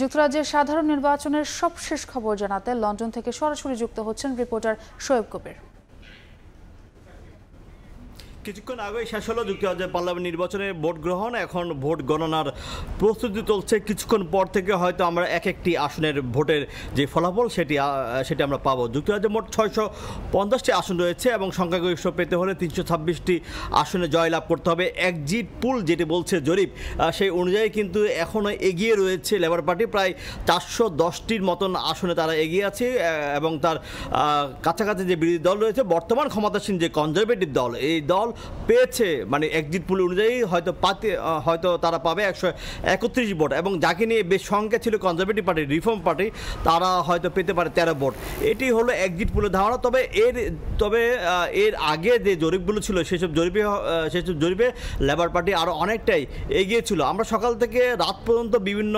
যুক্তরাজ্যের সাধারণ নির্বাচনের সবশেষ খবর জানাতে লন্ডন থেকে সরাসরি যুক্ত হচ্ছেন রিপোর্টার শোয়েব কবির কিছুক্ষণ আগে শেষ হলো যুক্তরাজ্যের পার্লামেন্ট নির্বাচনে ভোট গ্রহণ এখন ভোট গণনার প্রস্তুতি চলছে কিছুক্ষণ পর থেকে হয়তো আমরা এক একটি আসনের ভোটের যে ফলাফল সেটি সেটি আমরা পাবো যুক্তরাজ্যে মোট ছয়শো পঞ্চাশটি আসন রয়েছে এবং সংখ্যাগরিষ্ঠ পেতে হলে তিনশো ছাব্বিশটি আসনে জয়লাভ করতে হবে একজিট পুল যেটি বলছে জরিপ সেই অনুযায়ী কিন্তু এখনও এগিয়ে রয়েছে লেবার পার্টি প্রায় চারশো দশটির মতন আসনে তারা এগিয়ে আছে এবং তার কাছাকাছি যে বিরোধী দল রয়েছে বর্তমান ক্ষমতাসীন যে কনজারভেটিভ দল এই দল পেয়েছে মানে এক্সিট পুল অনুযায়ী হয়তো পাতে হয়তো তারা পাবে একশো একত্রিশ ভোট এবং যাকে নিয়ে বেশ সংখ্যা ছিল কনজারভেটিভ পার্টি রিফর্ম পার্টি তারা হয়তো পেতে পারে তেরো ভোট এটি হলো এক্সিট পুলের ধারণা তবে এর তবে এর আগে যে জরিপগুলো ছিল সেসব জরিপে সেসব জরিপে লেবার পার্টি আরও অনেকটাই এগিয়ে ছিল আমরা সকাল থেকে রাত পর্যন্ত বিভিন্ন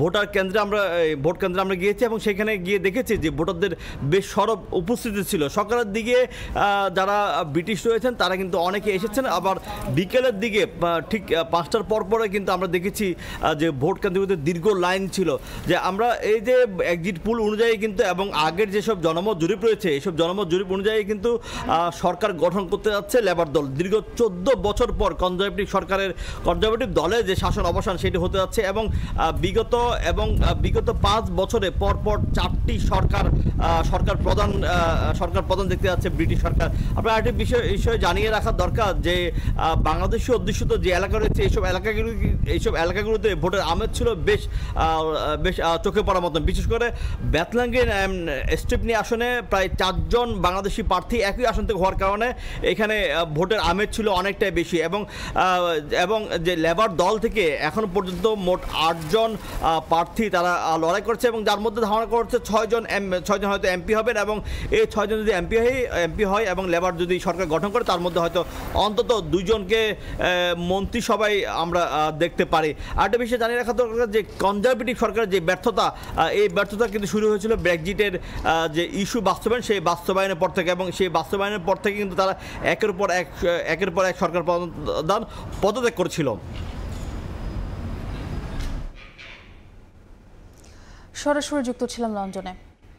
ভোটার কেন্দ্রে আমরা ভোট কেন্দ্রে আমরা গিয়েছি এবং সেখানে গিয়ে দেখেছি যে ভোটারদের বেশ সরব উপস্থিতি ছিল সকালের দিকে যারা ব্রিটিশ রয়েছেন তারা কিন্তু অনেকে এসেছেন আবার বিকেলের দিকে ঠিক পাঁচটার পর পরে কিন্তু আমরা দেখেছি যে ভোট কেন্দ্রগুলোতে দীর্ঘ লাইন ছিল যে আমরা এই যে একজিট পুল অনুযায়ী কিন্তু এবং আগের যেসব জনমত জরিপ রয়েছে এইসব জনমত জরিপ অনুযায়ী কিন্তু সরকার গঠন করতে যাচ্ছে লেবার দল দীর্ঘ চোদ্দ বছর পর কনজারভেটিভ সরকারের কনজারভেটিভ দলের যে শাসন অবসান সেটি হতে যাচ্ছে এবং বিগত এবং বিগত পাঁচ বছরে পরপর চারটি সরকার সরকার প্রধান সরকার প্রধান দেখতে যাচ্ছে ব্রিটিশ সরকার আপনার একটি বিষয় বিষয়ে জানিয়ে রাখা দরকার যে বাংলাদেশি অধ্যুষিত যে এলাকা রয়েছে এইসব এলাকাগুলো এইসব এলাকাগুলোতে ভোটের আমেজ ছিল বেশ বেশ চোখে পড়ার মতন বিশেষ করে বেতলাঙ্গিন স্টেপনি আসনে প্রায় চারজন বাংলাদেশি প্রার্থী একই আসন থেকে হওয়ার কারণে এখানে ভোটের আমেজ ছিল অনেকটাই বেশি এবং এবং যে লেবার দল থেকে এখন পর্যন্ত মোট আটজন প্রার্থী তারা লড়াই করছে এবং যার মধ্যে ধারণা করছে ছয়জন ছয়জন হয়তো এমপি হবেন এবং এই ছয়জন যদি এমপি হয় এমপি হয় এবং লেবার যদি সরকার গঠন করে তার মধ্যে হয়তো অন্তত দুজনকে মন্ত্রিসভায় আমরা দেখতে পারি আরেকটা বিষয়ে জানিয়ে রাখা দরকার যে কনজারভেটিভ সরকারের যে ব্যর্থতা এই ব্যর্থতা কিন্তু শুরু হয়েছিল ব্রেকজিটের যে ইস্যু বাস্তবায়ন সেই বাস্তবায়নের পর থেকে এবং সেই বাস্তবায়নের পর থেকে কিন্তু তারা একের পর এক একের পর এক সরকার প্রধান পদত্যাগ করেছিল সরাসরি যুক্ত ছিলাম লন্ডনে